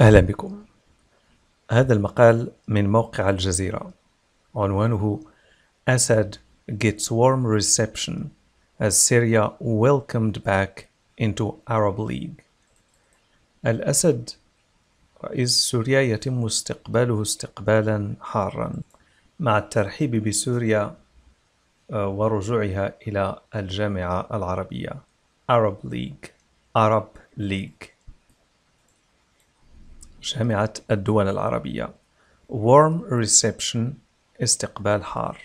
أهلا بكم. هذا المقال من موقع الجزيرة. عنوانه أسد gets warm reception as Syria welcomed back into Arab League. الأسد رئيس سوريا يتم استقباله استقبالا حارا مع الترحيب بسوريا آه، ورجوعها إلى الجامعة العربية Arab League Arab League جامعة الدول العربية warm reception استقبال حار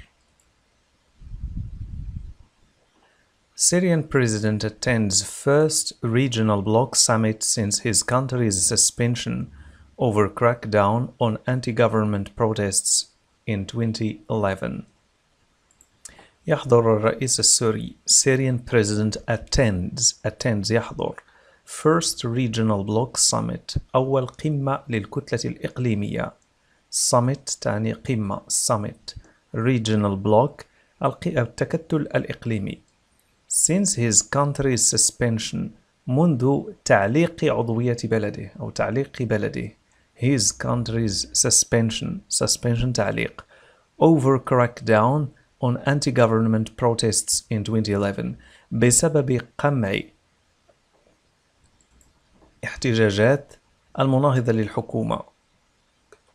Syrian president attends first regional bloc summit since his country's suspension over crackdown on anti-government protests in 2011. يحضر الرئيس السوري Syrian president attends attends يحضر First Regional Bloc Summit أول قمة للكتلة الإقليمية Summit تعني قمة Summit Regional Bloc التكتل الإقليمي Since his country's suspension منذ تعليق عضوية بلده أو تعليق بلده his country's suspension suspension تعليق over crackdown on anti-government protests in 2011 بسبب قمع احتجاجات المناهضة للحكومة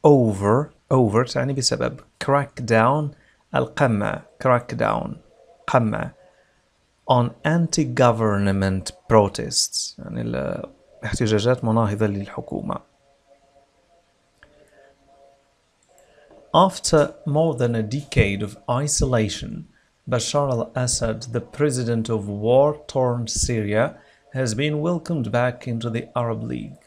over over تعني بسبب crack down القمة crack down قمة on anti-government protests يعني احتجاجات مناهضة للحكومة After more than a decade of isolation, Bashar al-Assad, the president of war-torn Syria, has been welcomed back into the Arab League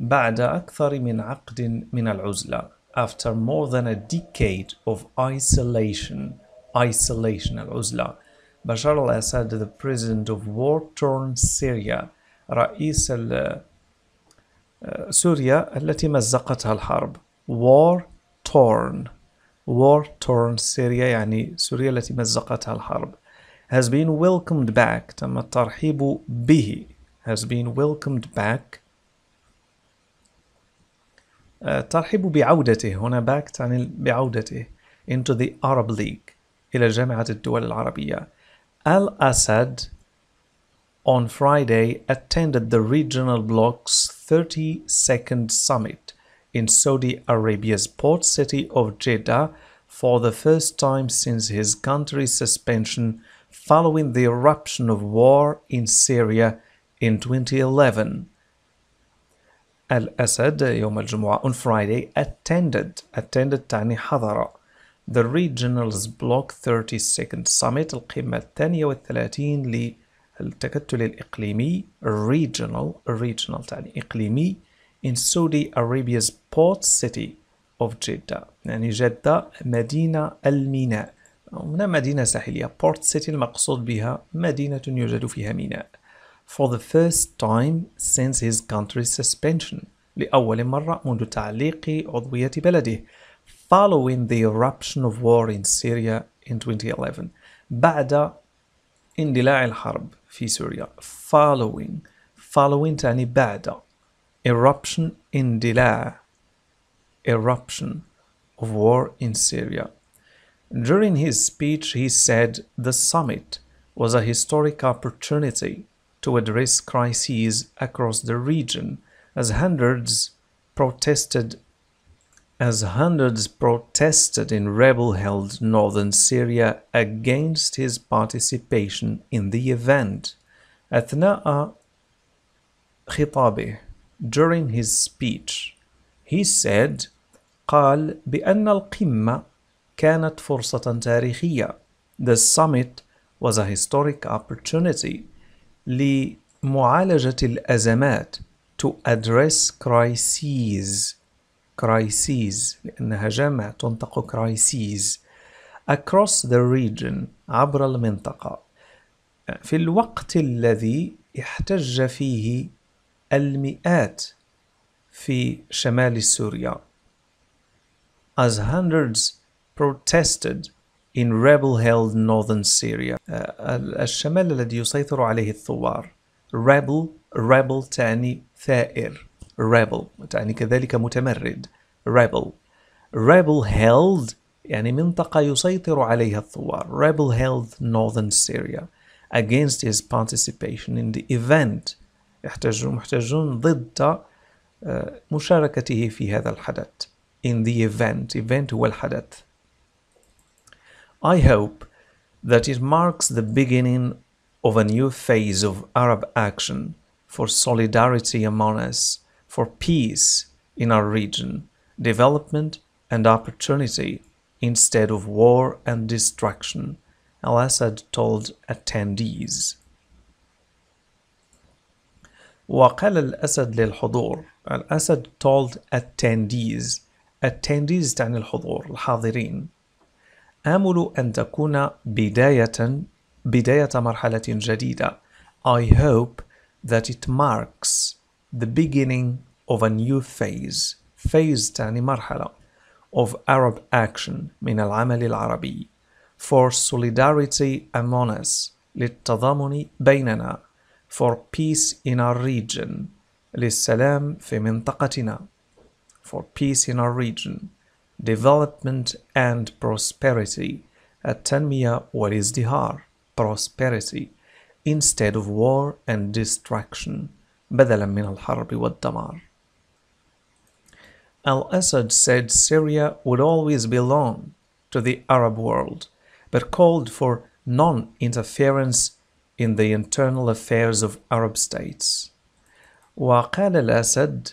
بعد أكثر من عقد من العزلة after more than a decade of isolation isolation العزلة Bashar al-Assad, the president of war-torn Syria رئيس سوريا التي مزقتها الحرب war torn war torn Syria يعني سوريا التي مزقتها الحرب has been welcomed back تم الترحيب به has been welcomed back uh, ترحب بعودته هنا back عن بعودته into the Arab League إلى جامعة الدول العربية Al-Assad on Friday attended the regional bloc's 32nd summit in Saudi Arabia's port city of Jeddah for the first time since his country's suspension following the eruption of war in Syria in 2011. Al Assad, Yom Al on Friday, attended attended Tani Hadara, the regional's Block 32nd Summit, القمة الثانية والثلاثين للتكتل الإقليمي regional regional تعني إقليمي in Saudi Arabia's port city of Jeddah يعني جدة مدينة الميناء هنا مدينة ساحلية بورت سيتي المقصود بها مدينة يوجد فيها ميناء for the first time since his country's suspension لأول مرة منذ تعليق عضوية بلده following the eruption of war in Syria in 2011 بعد اندلاع الحرب في سوريا following following تعني بعد eruption اندلاع eruption of war in Syria During his speech, he said the summit was a historic opportunity to address crises across the region as hundreds protested as hundreds protested in rebel-held northern Syria against his participation in the event. أثناء Khitabi. during his speech he said قال بأن القمة كانت فرصة تاريخية. The summit was a historic opportunity لمعالجة الأزمات to address crises crises لأنها جمع تنطق crises across the region عبر المنطقة في الوقت الذي احتج فيه المئات في شمال سوريا as hundreds protested in rebel-held northern Syria. الشمال الذي يسيطر عليه الثوار. rebel rebel تعني ثائر. rebel تعني كذلك متمرد. rebel rebel-held يعني منطقة يسيطر عليها الثوار. rebel-held northern Syria against his participation in the event. يحتجون محتجون ضد مشاركته في هذا الحدث. in the event event هو الحدث I hope that it marks the beginning of a new phase of Arab action for solidarity among us, for peace in our region, development and opportunity instead of war and destruction, Al Assad told attendees. وقال الأسد للحضور الأسد told attendees attendees تعني الحضور الحاضرين آمل أن تكون بداية بداية مرحلة جديدة. I hope that it marks the beginning of a new phase. phase تعني مرحلة of Arab action من العمل العربي for solidarity among us للتضامن بيننا for peace in our region للسلام في منطقتنا for peace in our region development and prosperity. At Tanmiya, what is Dihar? Prosperity instead of war and destruction. al harbi wa tamar. Al-Assad said Syria would always belong to the Arab world, but called for non-interference in the internal affairs of Arab states. وقال الأسد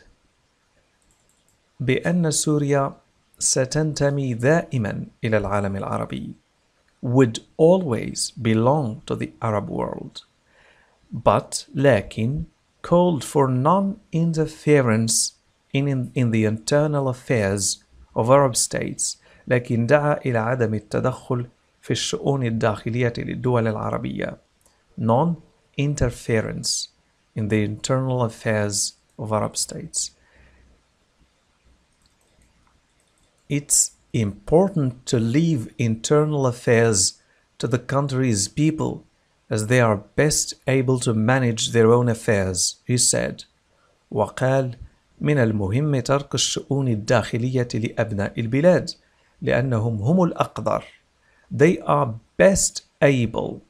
بأن سوريا ستنتمي دائما إلى العالم العربي would always belong to the Arab world but لكن called for non-interference in, in, in the internal affairs of Arab states لكن دعا إلى عدم التدخل في الشؤون الداخلية للدول العربية non-interference in the internal affairs of Arab states it's important to leave internal affairs to the country's people as they are best able to manage their own affairs, he said. وقال: من المهم ترك الشؤون الداخلية لأبناء البلاد لأنهم هم الأقدر. They are best able.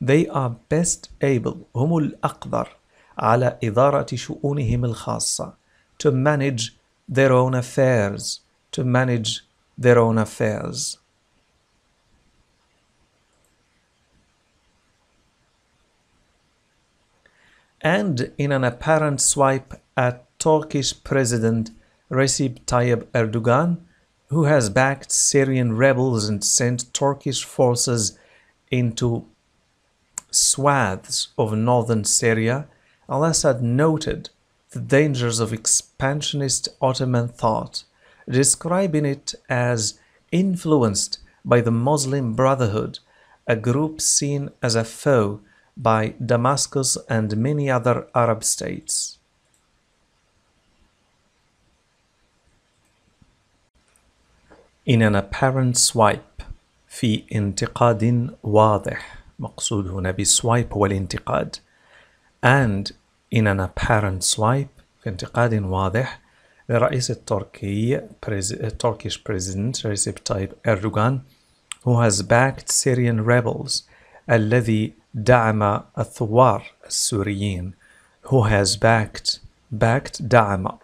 They are best able. هم الأقدر على إدارة شؤونهم الخاصة. To manage their own affairs to manage their own affairs. And in an apparent swipe at Turkish President Recep Tayyip Erdogan, who has backed Syrian rebels and sent Turkish forces into swaths of northern Syria, al Assad noted the dangers of expansionist Ottoman thought describing it as influenced by the Muslim Brotherhood, a group seen as a foe by Damascus and many other Arab states. In an apparent swipe في انتقاد واضح مقصود هنا بالسوايب والانتقاد. and in an apparent swipe في انتقاد واضح رئيس a Turkish President Recep Tayyip Erdogan who has backed Syrian rebels الذي دعم الثوار السوريين who has backed backed دعم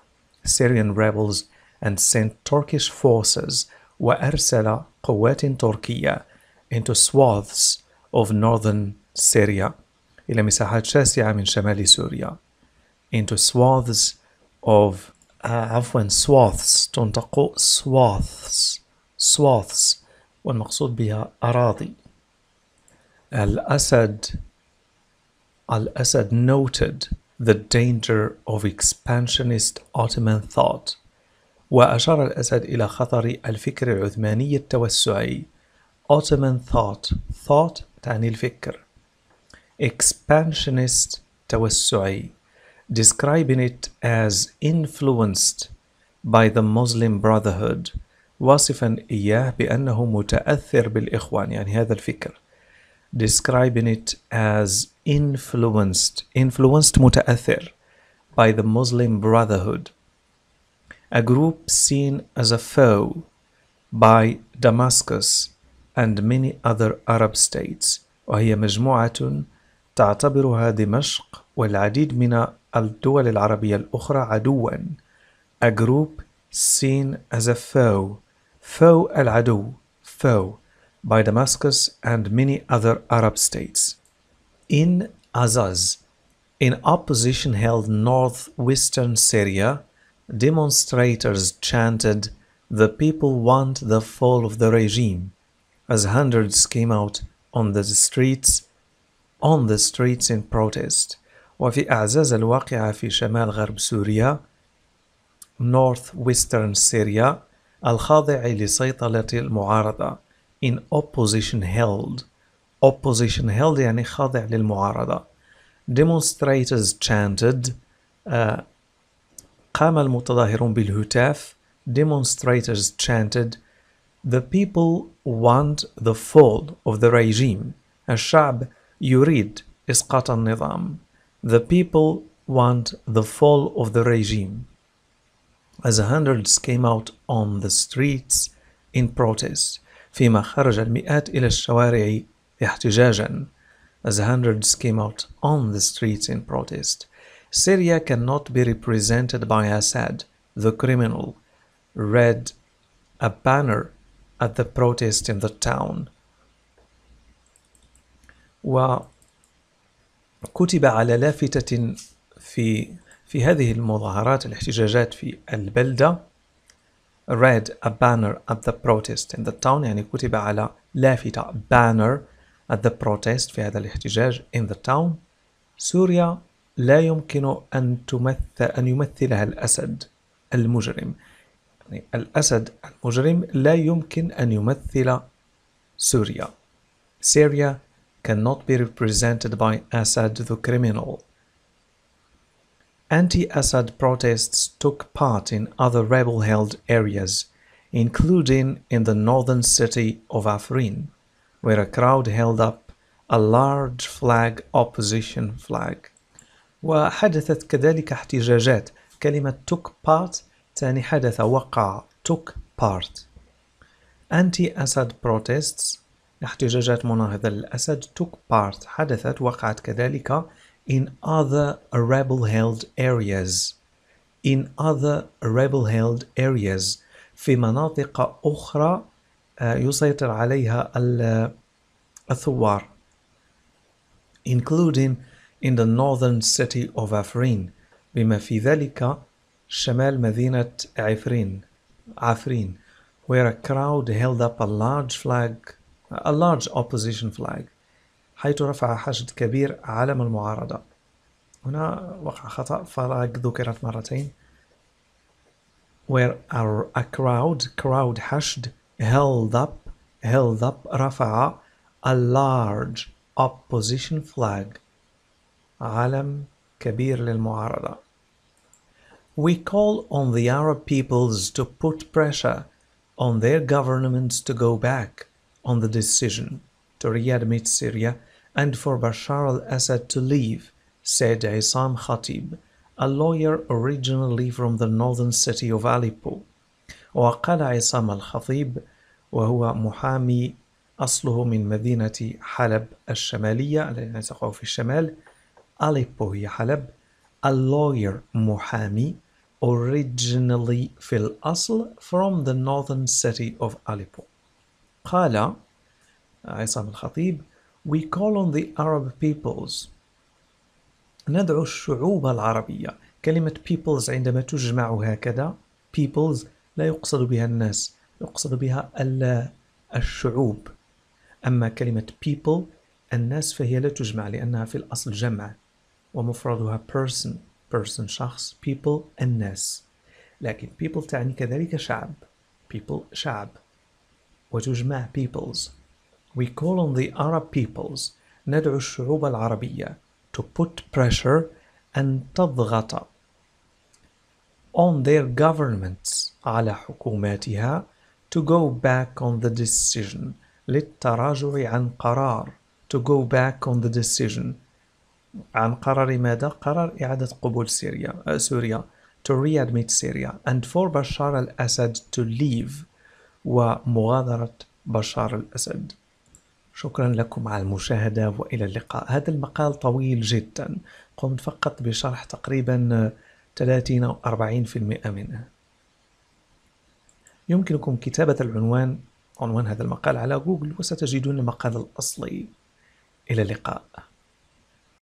Syrian rebels and sent Turkish forces وأرسل قوات تركية into swaths of northern Syria إلى مساحات شاسعة من شمال سوريا into swaths of آه، عفوا سواثس تنطق سواثس سواثس والمقصود بها أراضي الأسد الأسد noted the danger of expansionist Ottoman thought وأشار الأسد إلى خطر الفكر العثماني التوسعي Ottoman thought thought تعني الفكر expansionist توسعي describing it as influenced by the Muslim Brotherhood واصفا إياه بأنه متأثر بالإخوان يعني هذا الفكر describing it as influenced influenced متأثر by the Muslim Brotherhood a group seen as a foe by Damascus and many other Arab states وهي مجموعة تعتبرها دمشق والعديد من الدول العربية الأخرى عدوا a group seen as a foe foe العدو foe by Damascus and many other Arab states in Azaz in opposition held northwestern Syria demonstrators chanted the people want the fall of the regime as hundreds came out on the streets on the streets in protest وفي أعزاز الواقعة في شمال غرب سوريا نورث ويسترن سوريا الخاضع لسيطرة المعارضة in opposition held opposition held يعني خاضع للمعارضة demonstrators chanted uh, قام المتظاهرون بالهتاف demonstrators chanted the people want the fall of the regime الشعب يريد إسقاط النظام The people want the fall of the regime. As hundreds came out on the streets in protest, فيما خرج المئات إلى الشوارع احتجاجا. As hundreds came out on the streets in protest, Syria cannot be represented by Assad, the criminal, read a banner at the protest in the town. و كتب على لافتة في في هذه المظاهرات الاحتجاجات في البلدة read a banner at the protest in the town يعني كتب على لافتة banner at the protest في هذا الاحتجاج in the town سوريا لا يمكن أن تمثل أن يمثلها الأسد المجرم يعني الأسد المجرم لا يمكن أن يمثل سوريا سوريا cannot be represented by Assad the criminal. Anti-Assad protests took part in other rebel-held areas, including in the northern city of Afrin, where a crowd held up a large flag opposition flag. وحدثت كذلك احتجاجات كلمة took part تعني حدث وقع took part Anti-Assad protests احتجاجات مناهضة للأسد took part حدثت وقعت كذلك in other rebel held areas in other rebel held areas في مناطق أخرى يسيطر عليها الثوار including in the northern city of Afrin بما في ذلك شمال مدينة عفرين عفرين where a crowd held up a large flag a large opposition flag حيث رفع حشد كبير علم المعارضة هنا وقع خطأ فراغ ذكرت مرتين where a crowd crowd حشد held up held up رفع a large opposition flag علم كبير للمعارضة We call on the Arab peoples to put pressure on their governments to go back on the decision to readmit Syria and for Bashar al-Assad to leave, said Isam Khatib, a lawyer originally from the northern city of Aleppo. وقال عصام الخطيب وهو محامي أصله من مدينة حلب الشمالية التي تقع في الشمال أليبو هي حلب a lawyer محامي originally في الأصل from the northern city of Aleppo قال عصام الخطيب We call on the Arab peoples ندعو الشعوب العربية كلمة peoples عندما تجمع هكذا peoples لا يقصد بها الناس يقصد بها الشعوب أما كلمة people الناس فهي لا تجمع لأنها في الأصل جمع ومفردها person person شخص people الناس لكن people تعني كذلك شعب people شعب peoples. We call on the Arab peoples ندعو الشعوب العربية to put pressure and تضغط on their governments على حكوماتها to go back on the decision للتراجع عن قرار to go back on the decision عن قرار ماذا؟ قرار إعادة قبول سوريا سوريا to readmit Syria and for Bashar al-Assad to leave ومغادرة بشار الأسد شكرا لكم على المشاهدة وإلى اللقاء هذا المقال طويل جدا قمت فقط بشرح تقريبا 30 أو 40% منه يمكنكم كتابة العنوان عنوان هذا المقال على جوجل وستجدون المقال الأصلي إلى اللقاء